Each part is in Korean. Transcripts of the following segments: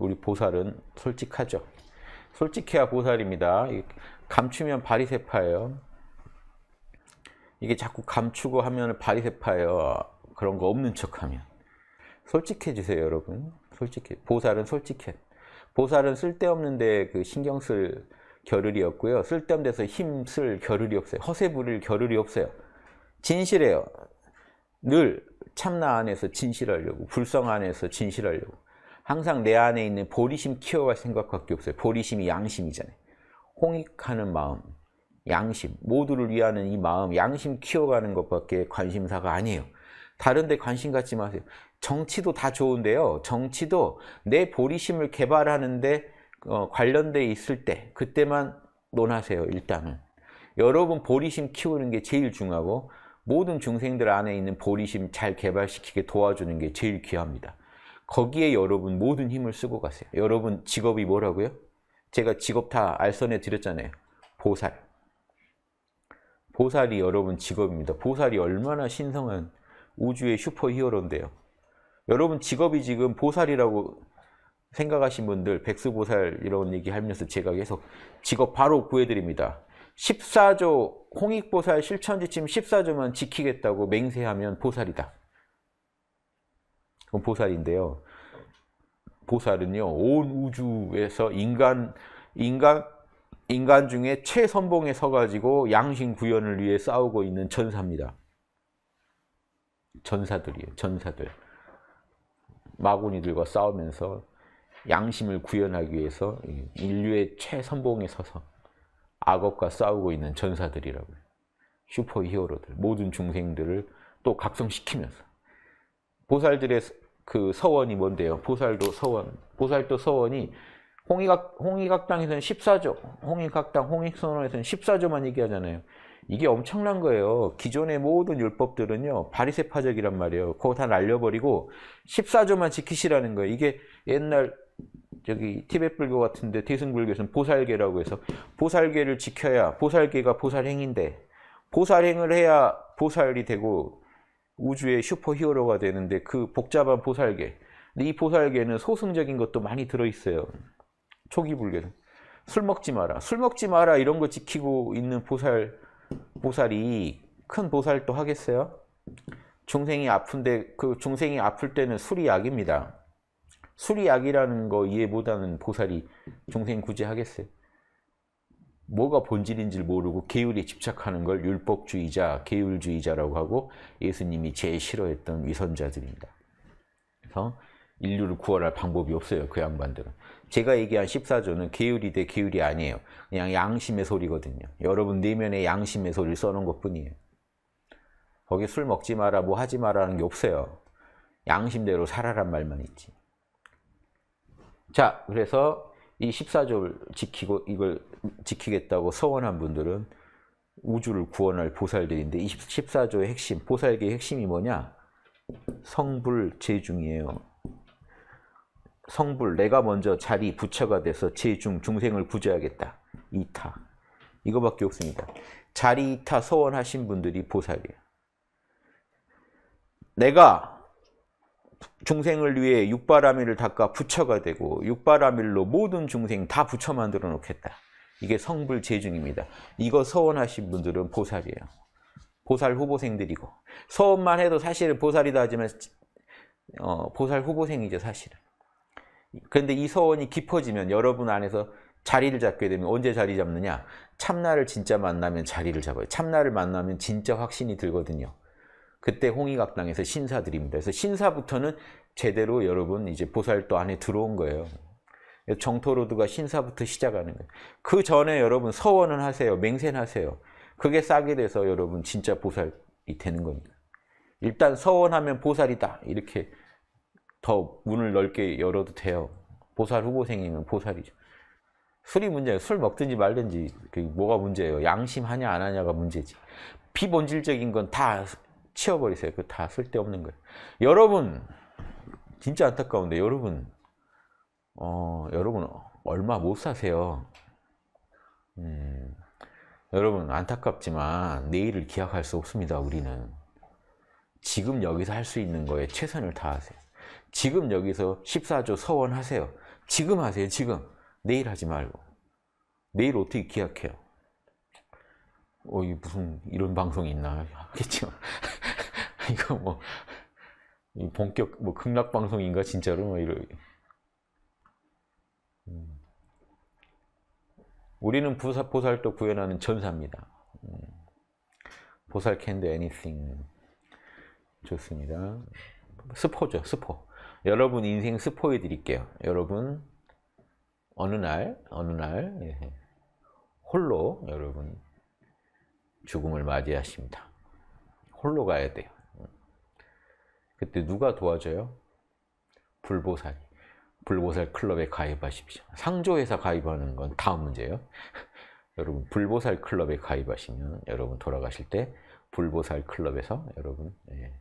우리 보살은 솔직하죠. 솔직해야 보살입니다. 감추면 바리세파예요. 이게 자꾸 감추고 하면 바리세파예요. 그런 거 없는 척하면. 솔직해지세요, 여러분. 솔직해. 보살은 솔직해. 보살은 쓸데없는데 그 신경 쓸 겨를이 없고요. 쓸데없는 데서 힘쓸 겨를이 없어요. 허세 부릴 겨를이 없어요. 진실해요. 늘 참나 안에서 진실하려고, 불성 안에서 진실하려고. 항상 내 안에 있는 보리심 키워갈 생각밖에 없어요. 보리심이 양심이잖아요. 홍익하는 마음, 양심, 모두를 위하는 이 마음, 양심 키워가는 것밖에 관심사가 아니에요. 다른 데 관심 갖지 마세요. 정치도 다 좋은데요. 정치도 내 보리심을 개발하는데 어, 관련돼 있을 때 그때만 논하세요. 일단은. 여러분 보리심 키우는 게 제일 중요하고 모든 중생들 안에 있는 보리심 잘 개발시키게 도와주는 게 제일 귀합니다. 거기에 여러분 모든 힘을 쓰고 가세요. 여러분 직업이 뭐라고요? 제가 직업 다 알선해 드렸잖아요. 보살. 보살이 여러분 직업입니다. 보살이 얼마나 신성한 우주의 슈퍼 히어로인데요. 여러분 직업이 지금 보살이라고 생각하신 분들 백수보살 이런 얘기 하면서 제가 계속 직업 바로 구해드립니다. 14조 홍익보살 실천지침 14조만 지키겠다고 맹세하면 보살이다. 그건 보살인데요. 보살은요, 온 우주에서 인간, 인간, 인간 중에 최선봉에 서가지고 양심 구현을 위해 싸우고 있는 전사입니다. 전사들이에요, 전사들. 마군니들과 싸우면서 양심을 구현하기 위해서 인류의 최선봉에 서서 악업과 싸우고 있는 전사들이라고요. 슈퍼 히어로들, 모든 중생들을 또 각성시키면서 보살들의 그 서원이 뭔데요? 보살도 서원. 보살도 서원이 홍익학, 홍익학당에서는 14조, 홍익학당, 홍익선언에서는 14조만 얘기하잖아요. 이게 엄청난 거예요. 기존의 모든 율법들은요. 바리세파적이란 말이에요. 그거 다 날려버리고 14조만 지키시라는 거예요. 이게 옛날 저기 티벳불교 같은데 대승불교에서는 보살계라고 해서 보살계를 지켜야 보살계가 보살행인데 보살행을 해야 보살이 되고 우주의 슈퍼히어로가 되는데 그 복잡한 보살계 근데 이 보살계는 소승적인 것도 많이 들어있어요 초기 불교는 술 먹지 마라 술 먹지 마라 이런 거 지키고 있는 보살 보살이 큰 보살도 하겠어요? 중생이 아픈데 그 중생이 아플 때는 술이 약입니다. 술이 약이라는 거 이해 못하는 보살이 중생 구제하겠어요? 뭐가 본질인지를 모르고 계율에 집착하는 걸 율법주의자, 계율주의자라고 하고 예수님이 제일 싫어했던 위선자들입니다. 그래서 인류를 구원할 방법이 없어요. 그 양반들은. 제가 얘기한 14조는 계율이 돼 계율이 아니에요. 그냥 양심의 소리거든요. 여러분 내면의 양심의 소리를 써놓은 것뿐이에요. 거기 술 먹지 마라, 뭐 하지 마라는 게 없어요. 양심대로 살아란 말만 있지. 자, 그래서 이 14조를 지키고 이걸 지키겠다고 서원한 분들은 우주를 구원할 보살들인데 14조의 핵심, 보살계의 핵심이 뭐냐? 성불 재중이에요. 성불, 내가 먼저 자리 부처가 돼서 재중, 중생을 구제하겠다. 이타. 이거밖에 없습니다. 자리 이타 서원하신 분들이 보살이에요. 내가 중생을 위해 육바라밀을 닦아 부처가 되고 육바라밀로 모든 중생 다 부처 만들어 놓겠다. 이게 성불 재중입니다. 이거 서원하신 분들은 보살이에요. 보살 후보생들이고 서원만 해도 사실은 보살이다 하지만 어, 보살 후보생이죠 사실은. 그런데 이 서원이 깊어지면 여러분 안에서 자리를 잡게 되면 언제 자리 잡느냐? 참나를 진짜 만나면 자리를 잡아요. 참나를 만나면 진짜 확신이 들거든요. 그때 홍익학당에서 신사드립니다. 그래서 신사부터는 제대로 여러분 이제 보살도 안에 들어온 거예요. 정토로드가 신사부터 시작하는 거예요. 그 전에 여러분 서원은 하세요. 맹세하세요. 는 그게 싸게 돼서 여러분 진짜 보살이 되는 겁니다. 일단 서원하면 보살이다. 이렇게 더 문을 넓게 열어도 돼요. 보살 후보생이면 보살이죠. 술이 문제예요. 술 먹든지 말든지 그게 뭐가 문제예요. 양심하냐 안 하냐가 문제지. 비본질적인 건다 치워버리세요. 그 다 쓸데없는 거예요. 여러분 진짜 안타까운데 여러분 어 여러분 얼마 못 사세요. 음, 여러분 안타깝지만 내일을 기약할 수 없습니다. 우리는 지금 여기서 할 수 있는 거에 최선을 다하세요. 지금 여기서 14조 서원하세요. 지금 하세요. 지금. 내일 하지 말고. 내일 어떻게 기약해요? 어, 이 무슨 이런 방송이 있나 하겠지만 이거 뭐 본격 뭐 극락 방송인가 진짜로 뭐이런 음. 우리는 부사, 보살도 구현하는 전사입니다. 음. 보살 캔드 애니싱 좋습니다. 스포죠, 스포. 여러분 인생 스포해 드릴게요. 여러분 어느 날, 어느 날 예. 홀로 여러분 죽음을 맞이하십니다. 홀로 가야 돼요. 그때 누가 도와줘요? 불보살 불보살 클럽에 가입하십시오. 상조회사 가입하는 건 다음 문제예요. 여러분 불보살 클럽에 가입하시면 여러분 돌아가실 때 불보살 클럽에서 여러분 예,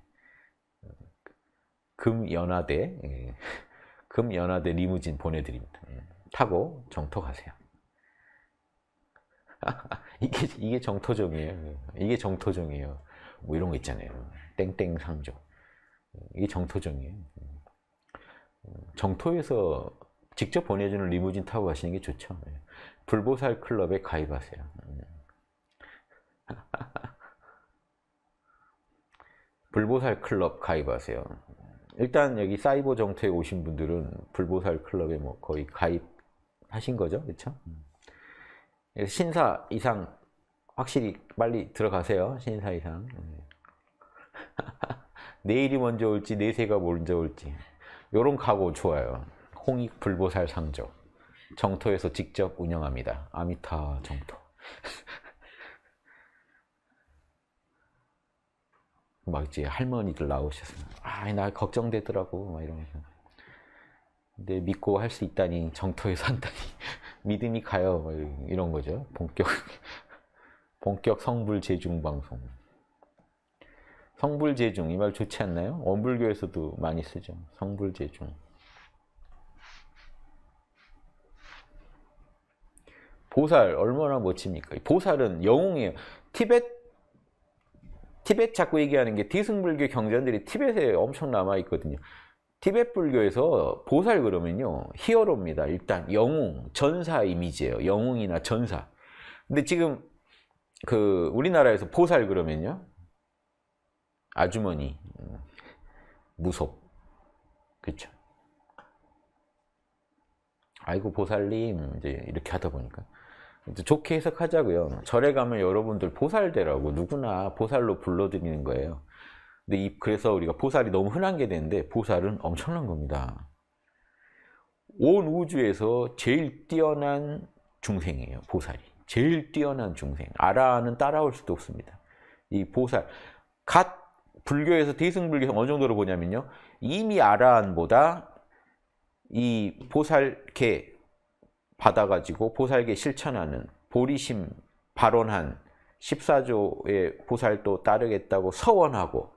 금연화대 예, 금연화대 리무진 보내드립니다. 예, 타고 정토 가세요. 이게 이게 정토종이에요. 이게 정토종이에요. 뭐 이런 거 있잖아요. 땡땡 상조. 이게 정토정이에요 정토에서 직접 보내주는 리무진 타고 가시는 게 좋죠. 예. 불보살 클럽에 가입하세요. 예. 불보살 클럽 가입하세요. 일단 여기 사이버 정토에 오신 분들은 불보살 클럽에 뭐 거의 가입하신 거죠. 그렇죠? 신사 이상 확실히 빨리 들어가세요. 신사 이상. 내일이 먼저 올지 내세가 먼저 올지 요런 각오 좋아요. 홍익 불보살 상조 정토에서 직접 운영합니다. 아미타 정토 막 이제 할머니들 나오셔서 아나 걱정되더라고 막 이러면서 근데 믿고 할 수 있다니 정토에서 한다니 믿음이 가요 이런 거죠 본격 본격 성불 재중 방송 성불재중 이 말 좋지 않나요? 원불교에서도 많이 쓰죠. 성불재중. 보살 얼마나 멋집니까? 보살은 영웅이에요. 티벳 티벳 자꾸 얘기하는 게 디승불교 경전들이 티벳에 엄청 남아 있거든요. 티벳 불교에서 보살 그러면요 히어로입니다. 일단 영웅, 전사 이미지예요. 영웅이나 전사. 근데 지금 그 우리나라에서 보살 그러면요 아주머니, 음, 무섭. 그쵸. 아이고, 보살님, 이제 이렇게 하다 보니까. 좋게 해석하자고요. 절에 가면 여러분들 보살되라고 누구나 보살로 불러드리는 거예요. 근데 이, 그래서 우리가 보살이 너무 흔한 게 되는데 보살은 엄청난 겁니다. 온 우주에서 제일 뛰어난 중생이에요. 보살이. 제일 뛰어난 중생. 아라는 따라올 수도 없습니다. 이 보살. 갓 불교에서 대승불교 어느 정도로 보냐면요. 이미 아라한보다 이 보살계 받아가지고 보살계 실천하는 보리심 발언한 14조의 보살도 따르겠다고 서원하고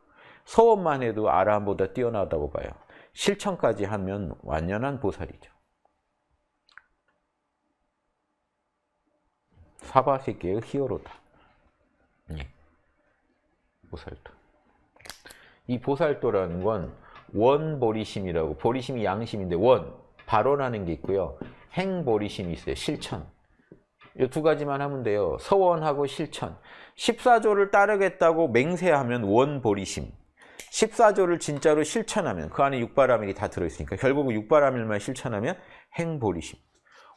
서원만 해도 아라함보다 뛰어나다고 봐요. 실천까지 하면 완연한 보살이죠. 사바세계의 히어로다. 네. 보살도. 이 보살도라는 건 원보리심이라고 보리심이 양심인데 원, 발언하는 게 있고요. 행보리심이 있어요. 실천. 이 두 가지만 하면 돼요. 서원하고 실천. 14조를 따르겠다고 맹세하면 원보리심. 14조를 진짜로 실천하면 그 안에 육바라밀이 다 들어있으니까 결국 육바라밀만 실천하면 행보리심.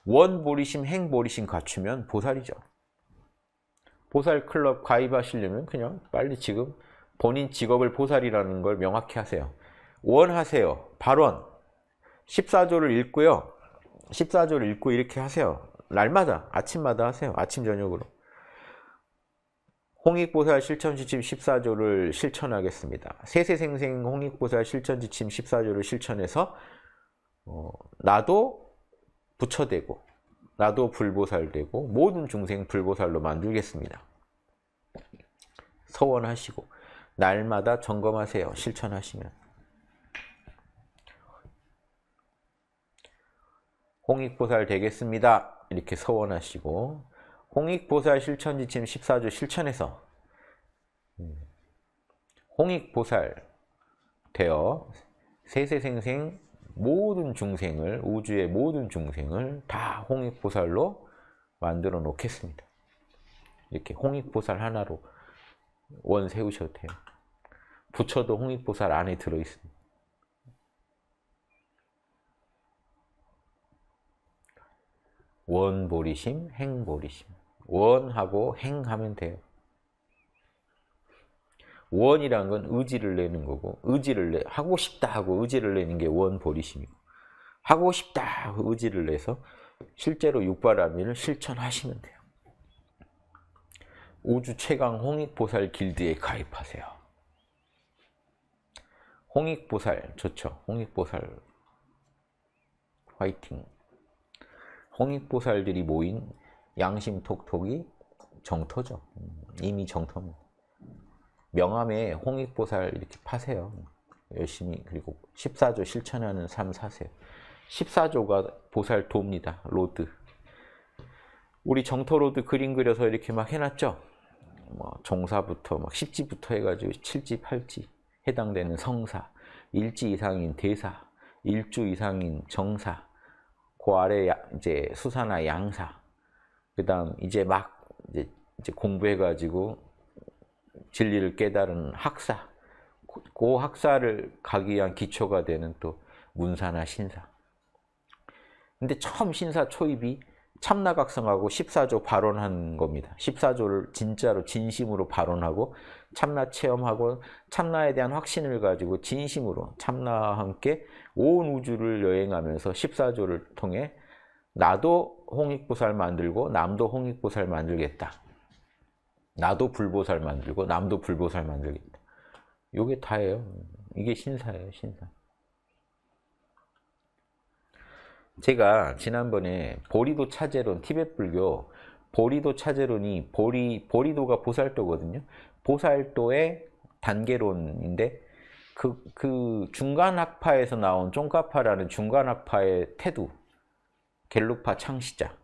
원보리심, 행보리심 갖추면 보살이죠. 보살클럽 가입하시려면 그냥 빨리 지금 본인 직업을 보살이라는 걸 명확히 하세요. 원하세요. 발언. 14조를 읽고요. 14조를 읽고 이렇게 하세요. 날마다, 아침마다 하세요. 아침, 저녁으로. 홍익보살 실천지침 14조를 실천하겠습니다. 세세생생 홍익보살 실천지침 14조를 실천해서 어, 나도 부처되고 나도 불보살되고 모든 중생 불보살로 만들겠습니다. 서원하시고 날마다 점검하세요. 실천하시면. 홍익보살 되겠습니다. 이렇게 서원하시고 홍익보살 실천지침 1 4주 실천해서 음. 홍익보살 되어 세세생생 모든 중생을 우주의 모든 중생을 다 홍익보살로 만들어 놓겠습니다. 이렇게 홍익보살 하나로 원 세우셔도 돼요. 부처도 홍익보살 안에 들어있습니다. 원보리심, 행보리심. 원하고 행하면 돼요. 원이란 건 의지를 내는 거고 의지를 내, 하고 싶다 하고 의지를 내는 게 원보리심이고 하고 싶다 하고 의지를 내서 실제로 육바라밀을 실천하시면 돼요. 우주 최강 홍익보살 길드에 가입하세요. 홍익보살 좋죠. 홍익보살 화이팅. 홍익보살들이 모인 양심톡톡이 정토죠. 이미 정토입니다. 명함에 홍익보살 이렇게 파세요. 열심히 그리고 14조 실천하는 삶 사세요. 14조가 보살도입니다. 로드. 우리 정토로드 그림 그려서 이렇게 막 해놨죠. 뭐 종사부터 막 10지부터 해가지고 7지, 8지. 해당되는 성사, 일지 이상인 대사, 일주 이상인 정사, 그 아래 이제 수사나 양사, 그 다음 이제 막 이제, 이제 공부해가지고 진리를 깨달은 학사, 고 학사를 가기 위한 기초가 되는 또 문사나 신사. 근데 처음 신사 초입이 참나각성하고 14조 발언한 겁니다. 14조를 진짜로 진심으로 발언하고 참나 체험하고 참나에 대한 확신을 가지고 진심으로 참나와 함께 온 우주를 여행하면서 14조를 통해 나도 홍익보살 만들고 남도 홍익보살 만들겠다. 나도 불보살 만들고 남도 불보살 만들겠다. 이게 다예요. 이게 신사예요, 신사. 제가 지난번에 보리도 차제론, 티벳 불교 보리도 차제론이 보리 보리도가 보살도거든요. 보살도의 단계론인데 그, 그 중간 학파에서 나온 쫑카파라는 중간 학파의 태두, 갤루파 창시자,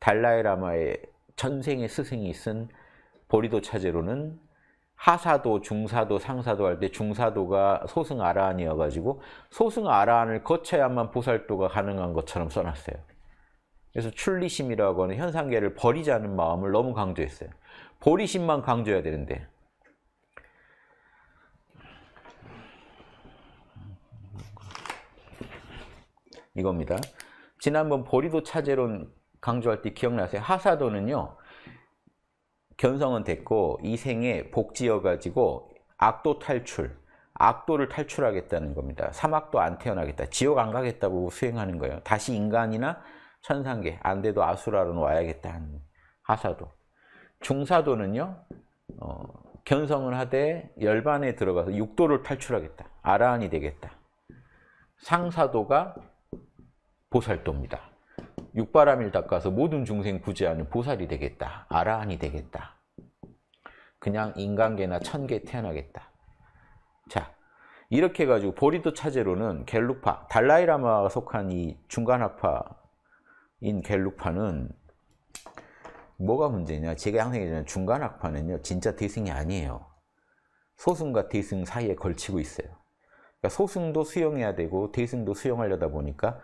달라이라마의 전생의 스승이 쓴 보리도 차제로는 하사도, 중사도, 상사도 할 때 중사도가 소승 아라한이어가지고 소승 아라한을 거쳐야만 보살도가 가능한 것처럼 써놨어요. 그래서 출리심이라고 하는 현상계를 버리자는 마음을 너무 강조했어요. 보리심만 강조해야 되는데 이겁니다. 지난번 보리도 차제론 강조할 때 기억나세요? 하사도는요. 견성은 됐고 이생에 복지여가지고 악도 탈출, 악도를 탈출하겠다는 겁니다. 사막도 안 태어나겠다. 지옥 안 가겠다고 수행하는 거예요. 다시 인간이나 천상계, 안 돼도 아수라로는 와야겠다 하는 하사도. 중사도는요. 어, 견성을 하되 열반에 들어가서 육도를 탈출하겠다. 아라한이 되겠다. 상사도가 보살도입니다. 육바람일 닦아서 모든 중생 구제하는 보살이 되겠다. 아라한이 되겠다. 그냥 인간계나 천계 태어나겠다. 자, 이렇게 해가지고 보리도 차제로는 갤루파, 달라이라마가 속한 이 중간학파인 갤루파는 뭐가 문제냐? 제가 항상 얘기하는 중간학파는요, 진짜 대승이 아니에요. 소승과 대승 사이에 걸치고 있어요. 그러니까 소승도 수용해야 되고 대승도 수용하려다 보니까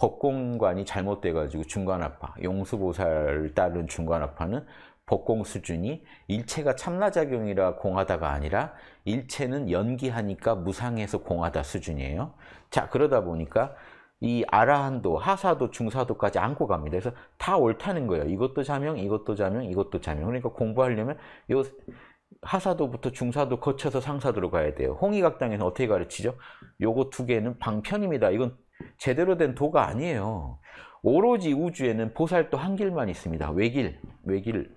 법공관이 잘못돼가지고 중간아파, 용수보살을 따른 중간아파는 법공 수준이 일체가 참나작용이라 공하다가 아니라 일체는 연기하니까 무상해서 공하다 수준이에요. 자 그러다 보니까 이 아라한도, 하사도, 중사도까지 안고 갑니다. 그래서 다 옳다는 거예요. 이것도 자명, 이것도 자명, 이것도 자명. 그러니까 공부하려면 요 하사도부터 중사도 거쳐서 상사도로 가야 돼요. 홍의각당에서 어떻게 가르치죠? 요거 두 개는 방편입니다. 이건 제대로 된 도가 아니에요. 오로지 우주에는 보살도 한 길만 있습니다. 외길, 외길.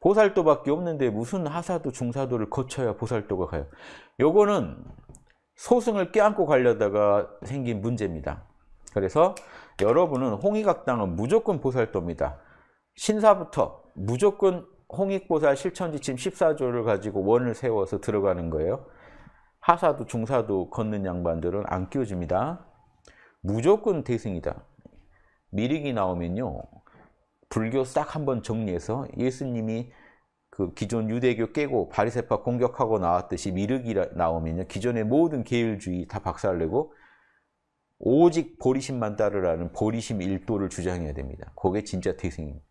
보살도밖에 없는데 무슨 하사도, 중사도를 거쳐야 보살도가 가요. 요거는 소승을 껴안고 가려다가 생긴 문제입니다. 그래서 여러분은 홍익학당은 무조건 보살도입니다. 신사부터 무조건 홍익보살 실천지침 14조를 가지고 원을 세워서 들어가는 거예요. 하사도 중사도 걷는 양반들은 안끼워집니다 무조건 대승이다. 미륵이 나오면요. 불교 싹 한번 정리해서 예수님이 그 기존 유대교 깨고 바리새파 공격하고 나왔듯이 미륵이 나오면요. 기존의 모든 계율주의 다 박살내고 오직 보리심만 따르라는 보리심 일도를 주장해야 됩니다. 그게 진짜 대승입니다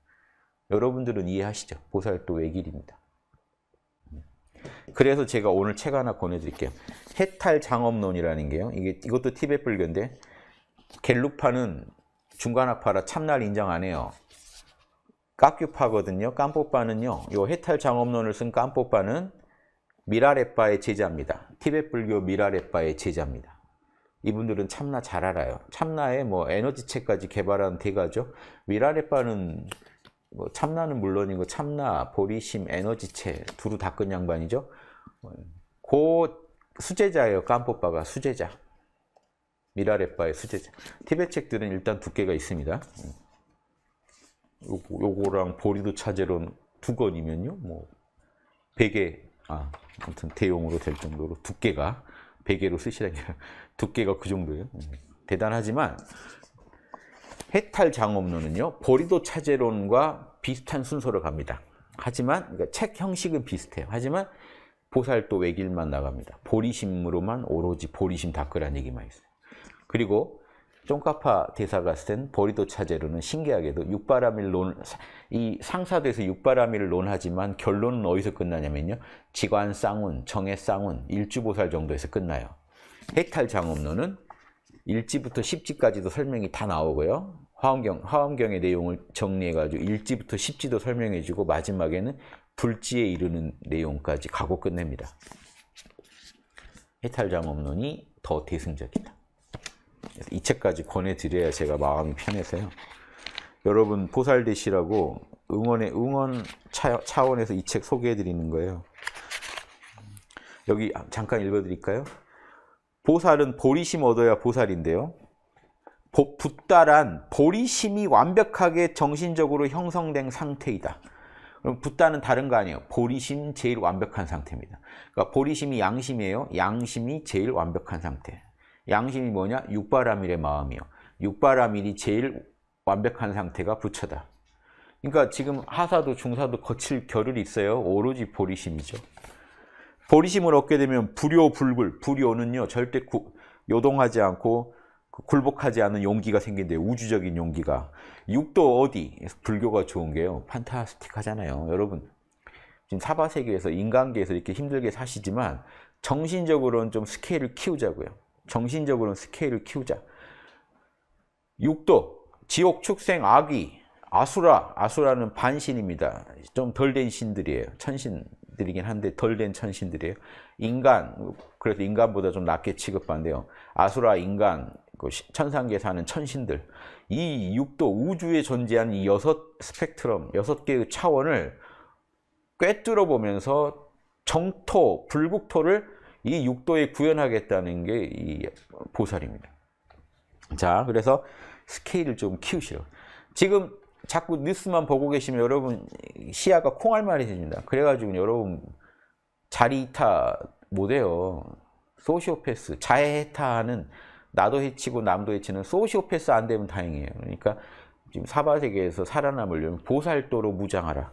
여러분들은 이해하시죠? 보살도외 길입니다. 그래서 제가 오늘 책 하나 권해드릴게요. 해탈 장엄론이라는 게요. 이게 이것도 티벳 불교인데 갤루파는 중간학파라 참날 인정 안 해요. 깍규파거든요. 깜뽀빠는요. 요 해탈 장엄론을 쓴 깜뽀빠는 미라레파의 제자입니다. 티벳 불교 미라레파의 제자입니다. 이분들은 참나 잘 알아요. 참나에뭐 에너지체까지 개발한 대가죠. 미라레파는뭐 참나는 물론이고 참나, 보리심, 에너지체 두루 닦은 양반이죠. 고 수제자예요. 깜뽀빠가 수제자. 미라레빠의 수제자. 티벳 책들은 일단 두께가 있습니다. 음. 요거, 요거랑 보리도 차제론 두 권이면요. 뭐 베개, 아, 아무튼 대용으로 될 정도로 두께가 베개로 쓰시라니 까 두께가 그 정도예요. 음. 대단하지만 해탈 장엄론은요. 보리도 차제론과 비슷한 순서로 갑니다. 하지만 그러니까 책 형식은 비슷해요. 하지만 보살도 외길만 나갑니다. 보리심으로만 오로지 보리심 닦으란 얘기만 있어요. 그리고 쫑카파 대사가 쓴 보리도 차제로는 신기하게도 육바라밀 논, 이상사도에서 육바라밀을 논하지만 결론은 어디서 끝나냐면요. 지관 쌍운, 정의 쌍운, 일주보살 정도에서 끝나요. 해탈 장엄론은 일지부터십지까지도 설명이 다 나오고요. 화엄경, 화엄경의 내용을 정리해가지고 일지부터십지도 설명해주고 마지막에는 불지에 이르는 내용까지 가고 끝냅니다. 해탈 장엄론이 더 대승적이다. 이 책까지 권해드려야 제가 마음이 편해서요. 여러분 보살되시라고 응원의 응원 차원에서 이 책 소개해드리는 거예요. 여기 잠깐 읽어드릴까요? 보살은 보리심 얻어야 보살인데요. 보, 붓다란 보리심이 완벽하게 정신적으로 형성된 상태이다. 그럼 붓다는 다른 거 아니에요. 보리심 제일 완벽한 상태입니다. 그러니까 보리심이 양심이에요. 양심이 제일 완벽한 상태. 양심이 뭐냐? 육바라밀의 마음이요. 육바라밀이 제일 완벽한 상태가 부처다. 그러니까 지금 하사도 중사도 거칠 결을 있어요. 오로지 보리심이죠. 보리심을 얻게 되면 불효불굴, 불효는요 절대 구, 요동하지 않고 그 굴복하지 않는 용기가 생긴대요 우주적인 용기가 육도 어디 불교가 좋은 게요 판타스틱하잖아요 여러분 지금 사바세계에서 인간계에서 이렇게 힘들게 사시지만 정신적으로는 좀 스케일을 키우자고요 정신적으로 스케일을 키우자. 육도, 지옥, 축생, 악귀 아수라, 아수라는 반신입니다. 좀 덜 된 신들이에요. 천신들이긴 한데 덜 된 천신들이에요. 인간, 그래서 인간보다 좀 낮게 취급받는데요. 아수라, 인간, 그 천상계 사는 천신들. 이 육도 우주에 존재하는 이 여섯 스펙트럼, 여섯 개의 차원을 꿰뚫어 보면서 정토, 불국토를 이 육도에 구현하겠다는 게 이 보살입니다. 자, 그래서 스케일을 좀 키우시라고. 지금 자꾸 뉴스만 보고 계시면 여러분 시야가 콩알만해집니다. 그래가지고 여러분 자리 타 못해요. 소시오패스, 자해 해타하는 나도 해치고 남도 해치는 소시오패스 안 되면 다행이에요. 그러니까 지금 사바세계에서 살아남으려면 보살도로 무장하라.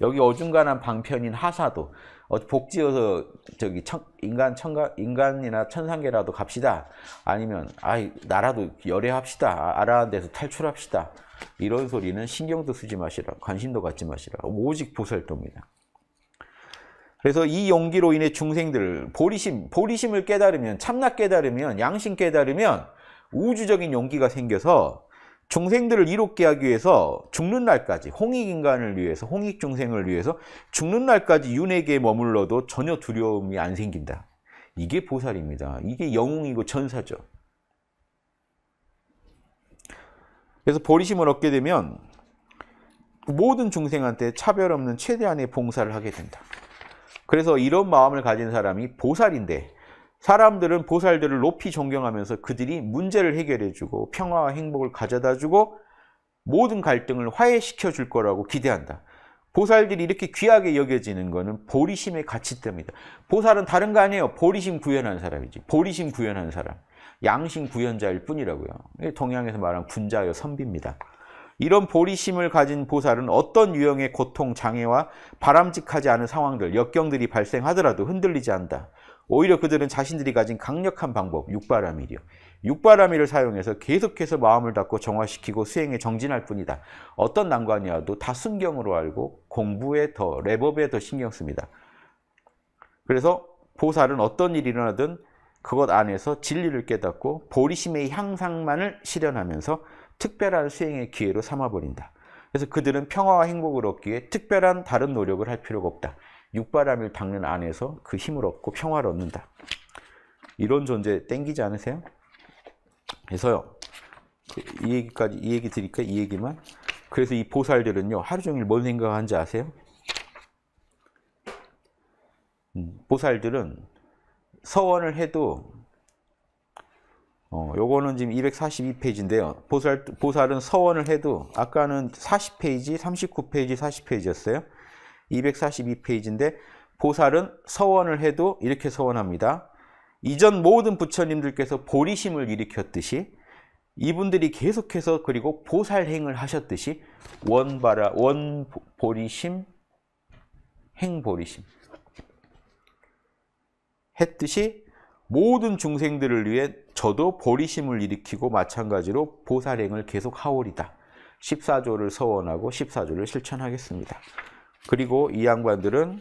여기 어중간한 방편인 하사도 어, 복지여서 저기 청, 인간 천가 인간이나 천상계라도 갑시다 아니면 아이 나라도 열애합시다 아라한 데서 탈출합시다 이런 소리는 신경도 쓰지 마시라 관심도 갖지 마시라 오직 보살도입니다. 그래서 이 용기로 인해 중생들 보리심 보리심을 깨달으면 참나 깨달으면 양심 깨달으면 우주적인 용기가 생겨서 중생들을 이롭게 하기 위해서 죽는 날까지 홍익인간을 위해서 홍익중생을 위해서 죽는 날까지 윤에게 머물러도 전혀 두려움이 안 생긴다. 이게 보살입니다. 이게 영웅이고 천사죠. 그래서 보리심을 얻게 되면 모든 중생한테 차별 없는 최대한의 봉사를 하게 된다. 그래서 이런 마음을 가진 사람이 보살인데 사람들은 보살들을 높이 존경하면서 그들이 문제를 해결해주고 평화와 행복을 가져다주고 모든 갈등을 화해시켜 줄 거라고 기대한다. 보살들이 이렇게 귀하게 여겨지는 것은 보리심의 가치 때문이다. 보살은 다른 거 아니에요. 보리심 구현한 사람이지. 보리심 구현한 사람. 양심 구현자일 뿐이라고요. 동양에서 말하는 군자여 선비입니다. 이런 보리심을 가진 보살은 어떤 유형의 고통, 장애와 바람직하지 않은 상황들, 역경들이 발생하더라도 흔들리지 않다. 오히려 그들은 자신들이 가진 강력한 방법, 육바라밀이요. 육바라밀을 사용해서 계속해서 마음을 닫고 정화시키고 수행에 정진할 뿐이다. 어떤 난관이 어도다 순경으로 알고 공부에 더, 랩업에 더 신경 씁니다. 그래서 보살은 어떤 일이 일어나든 그것 안에서 진리를 깨닫고 보리심의 향상만을 실현하면서 특별한 수행의 기회로 삼아버린다. 그래서 그들은 평화와 행복을 얻기에 특별한 다른 노력을 할 필요가 없다. 육바람을 닦는 안에서 그 힘을 얻고 평화를 얻는다. 이런 존재 땡기지 않으세요? 그래서요. 이 얘기까지 이 얘기 드릴까 이 얘기만. 그래서 이 보살들은요 하루 종일 뭔 생각하는지 아세요? 음, 보살들은 서원을 해도 어, 요거는 지금 242페이지인데요. 보살, 보살은 서원을 해도 아까는 40페이지, 39페이지, 40페이지였어요. 242페이지인데 보살은 서원을 해도 이렇게 서원합니다. 이전 모든 부처님들께서 보리심을 일으켰듯이 이분들이 계속해서 그리고 보살행을 하셨듯이 원바라 원보리심 행보리심 했듯이 모든 중생들을 위해 저도 보리심을 일으키고 마찬가지로 보살행을 계속 하오리다. 14조를 서원하고 14조를 실천하겠습니다. 그리고 이 양반들은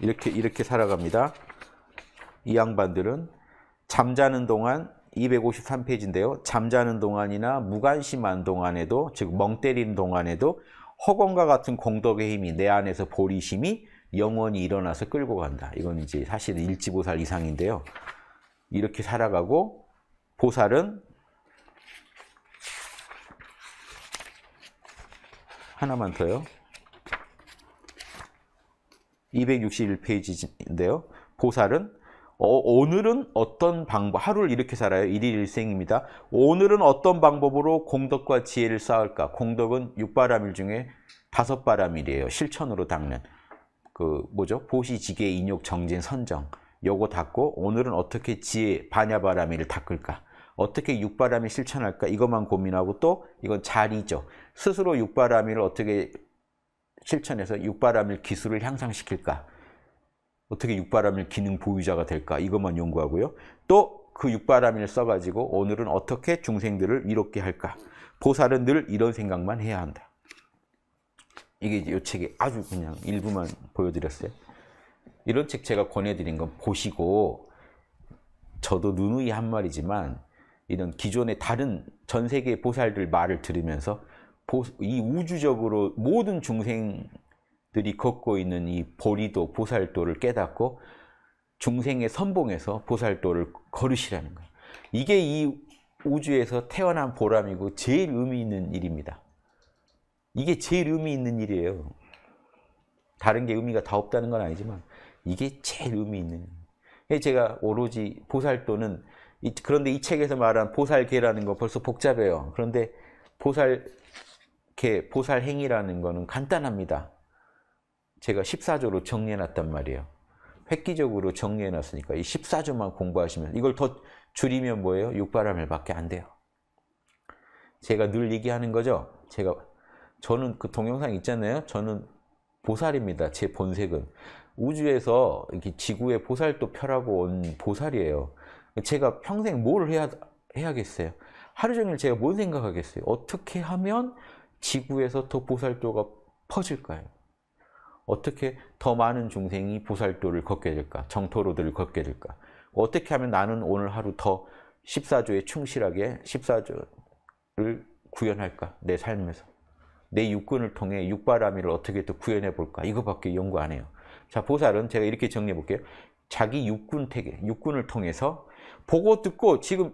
이렇게 이렇게 살아갑니다. 이 양반들은 잠자는 동안 253페이지인데요. 잠자는 동안이나 무관심한 동안에도 즉 멍때림 동안에도 허건과 같은 공덕의 힘이 내 안에서 보리심이 영원히 일어나서 끌고 간다. 이건 이제 사실 일지보살 이상인데요. 이렇게 살아가고 보살은 하나만 더요. 261페이지인데요. 보살은 어, 오늘은 어떤 방법, 하루를 이렇게 살아요. 일일일생입니다. 오늘은 어떤 방법으로 공덕과 지혜를 쌓을까? 공덕은 육바람일 중에 다섯 바람일이에요. 실천으로 닦는. 그 뭐죠? 보시지계 인욕 정진 선정. 요거 닦고 오늘은 어떻게 지혜 반야바람일을 닦을까? 어떻게 육바람이 실천할까 이것만 고민하고 또 이건 자리죠. 스스로 육바람이를 어떻게 실천해서 육바람일 기술을 향상시킬까 어떻게 육바람일 기능 보유자가 될까 이것만 연구하고요. 또 그 육바람일 써가지고 오늘은 어떻게 중생들을 이롭게 할까 보살은 늘 이런 생각만 해야 한다. 이게 이 책이 아주 그냥 일부만 보여드렸어요. 이런 책 제가 권해드린 건 보시고 저도 누누이 한 말이지만 이런 기존의 다른 전 세계 보살들 말을 들으면서 이 우주적으로 모든 중생들이 걷고 있는 이 보리도 보살도를 깨닫고 중생의 선봉에서 보살도를 걸으시라는 거예요. 이게 이 우주에서 태어난 보람이고 제일 의미 있는 일입니다. 이게 제일 의미 있는 일이에요. 다른 게 의미가 다 없다는 건 아니지만 이게 제일 의미 있는 제가 오로지 보살도는 그런데 이 책에서 말한 보살계라는 거 벌써 복잡해요. 그런데 보살계, 보살행이라는 거는 간단합니다. 제가 14조로 정리해놨단 말이에요. 획기적으로 정리해놨으니까 이 14조만 공부하시면 이걸 더 줄이면 뭐예요? 육바람일 밖에 안 돼요. 제가 늘 얘기하는 거죠. 제가 저는 그 동영상 있잖아요. 저는 보살입니다. 제 본색은. 우주에서 이렇게 지구에 보살도 펴라고 온 보살이에요. 제가 평생 뭘 해야, 해야겠어요? 하루 종일 제가 뭔 생각하겠어요? 어떻게 하면 지구에서 더 보살도가 퍼질까요? 어떻게 더 많은 중생이 보살도를 걷게 될까? 정토로들을 걷게 될까? 어떻게 하면 나는 오늘 하루 더 14조에 충실하게 14조를 구현할까? 내 삶에서. 내육군을 통해 육바라미를 어떻게 또 구현해 볼까? 이거밖에 연구 안 해요. 자, 보살은 제가 이렇게 정리해 볼게요. 자기 육군 태계, 육군을 통해서 보고 듣고 지금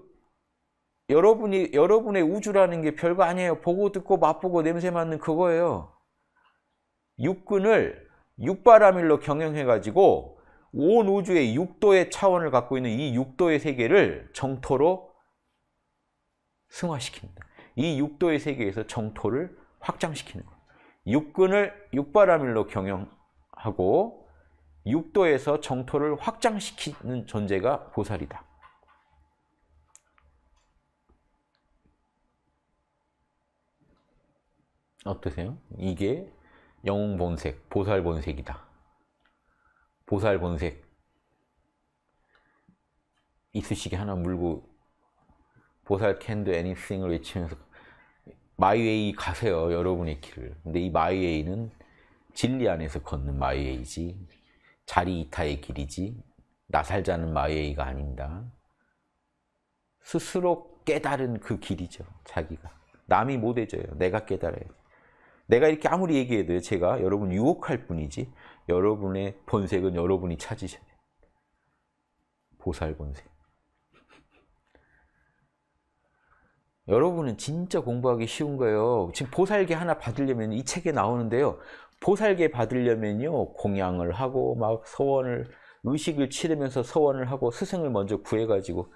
여러분이 여러분의 우주라는 게 별거 아니에요. 보고 듣고 맛보고 냄새 맡는 그거예요. 육근을 육바라밀로 경영해 가지고 온 우주의 육도의 차원을 갖고 있는 이 육도의 세계를 정토로 승화시킵니다. 이 육도의 세계에서 정토를 확장시키는 거예요. 육근을 육바라밀로 경영하고 육도에서 정토를 확장시키는 존재가 보살이다. 어떠세요? 이게 영웅 본색, 보살 본색이다. 보살 본색. 이쑤시개 하나 물고 보살 캔드 애니싱을 외치면서 마이웨이 가세요, 여러분의 길을. 근데 이 마이웨이는 진리 안에서 걷는 마이웨이지 자리 이타의 길이지 나살자는 마이웨이가 아닙니다. 스스로 깨달은 그 길이죠, 자기가. 남이 못 해줘요. 내가 깨달아야죠. 내가 이렇게 아무리 얘기해도 제가 여러분 유혹할 뿐이지 여러분의 본색은 여러분이 찾으셔야 돼요. 보살 본색. 여러분은 진짜 공부하기 쉬운 거예요. 지금 보살계 하나 받으려면 이 책에 나오는데요. 보살계 받으려면요. 공양을 하고 막 서원을 의식을 치르면서 서원을 하고 스승을 먼저 구해가지고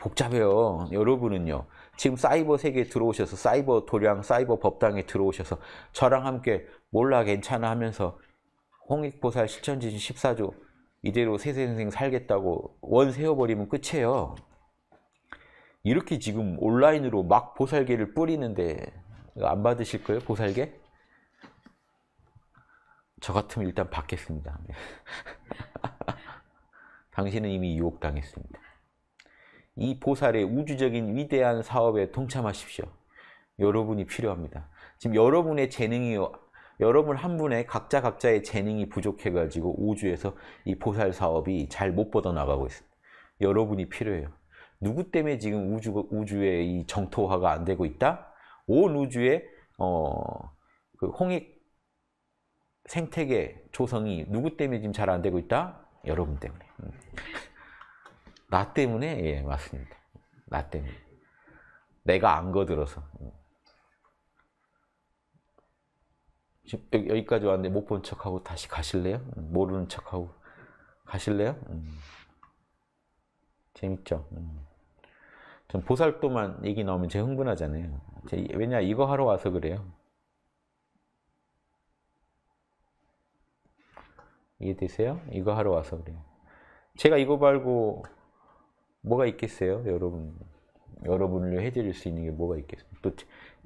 복잡해요. 여러분은요. 지금 사이버 세계에 들어오셔서 사이버 도량, 사이버 법당에 들어오셔서 저랑 함께 몰라 괜찮아 하면서 홍익보살 실천지진 14조 이대로 새생생 살겠다고 원 세워버리면 끝이에요. 이렇게 지금 온라인으로 막 보살계를 뿌리는데 안 받으실 거예요? 보살계? 저 같으면 일단 받겠습니다. 당신은 이미 유혹당했습니다. 이 보살의 우주적인 위대한 사업에 동참하십시오. 여러분이 필요합니다. 지금 여러분의 재능이 여러분 한 분의 각자 각자의 재능이 부족해가지고 우주에서 이 보살 사업이 잘 못 뻗어나가고 있습니다. 여러분이 필요해요. 누구 때문에 지금 우주, 우주의 이 정토화가 안 되고 있다? 온 우주의 어, 그 홍익 생태계 조성이 누구 때문에 지금 잘 안 되고 있다? 여러분 때문에. 음. 나 때문에? 예, 맞습니다. 나 때문에. 내가 안 거들어서. 음. 지금 여기까지 왔는데 못 본 척하고 다시 가실래요? 음, 모르는 척하고 가실래요? 음. 재밌죠? 음. 전 보살도만 얘기 나오면 제 흥분하잖아요. 제, 왜냐 이거 하러 와서 그래요. 이해되세요? 이거 하러 와서 그래요. 제가 이거 말고 뭐가 있겠어요, 여러분? 여러분을 해드릴 수 있는 게 뭐가 있겠어요? 또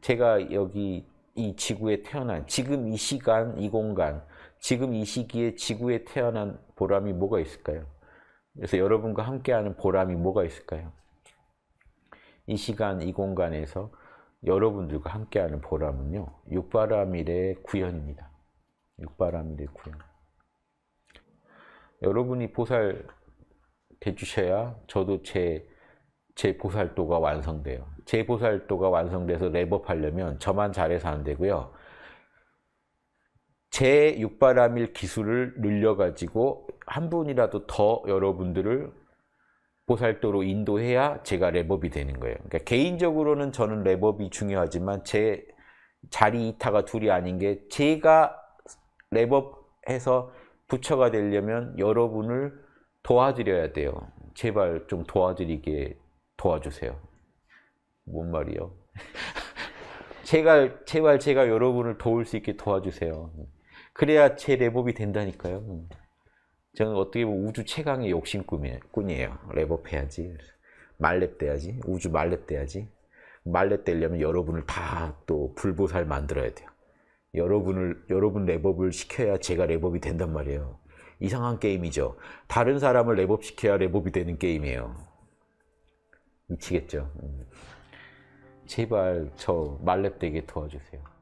제가 여기 이 지구에 태어난 지금 이 시간, 이 공간, 지금 이 시기에 지구에 태어난 보람이 뭐가 있을까요? 그래서 여러분과 함께하는 보람이 뭐가 있을까요? 이 시간, 이 공간에서 여러분들과 함께하는 보람은요. 육바라밀의 구현입니다. 육바라밀의 구현. 여러분이 보살 해주셔야 저도 제, 제 보살도가 완성돼요. 제 보살도가 완성돼서 랩업하려면 저만 잘해서 안 되고요. 제 육바라밀 기술을 늘려가지고 한 분이라도 더 여러분들을 보살도로 인도해야 제가 랩업이 되는 거예요. 그러니까 개인적으로는 저는 랩업이 중요하지만 제 자리 이타가 둘이 아닌 게 제가 랩업해서 부처가 되려면 여러분을 도와드려야 돼요. 제발 좀 도와드리게 도와주세요. 뭔 말이요? 제가, 제발 제가 여러분을 도울 수 있게 도와주세요. 그래야 제레버비 된다니까요. 저는 어떻게 보면 우주 최강의 욕심꾼이에요. 레버해야지 말렙 돼야지. 우주 말렙 돼야지. 말렙 되려면 여러분을 다 또 불보살 만들어야 돼요. 여러분을, 여러분 레법을 시켜야 제가 레버비 된단 말이에요. 이상한 게임이죠. 다른 사람을 랩업시켜야 랩업이 되는 게임이에요. 미치겠죠. 음. 제발 저말랩 되게 도와주세요.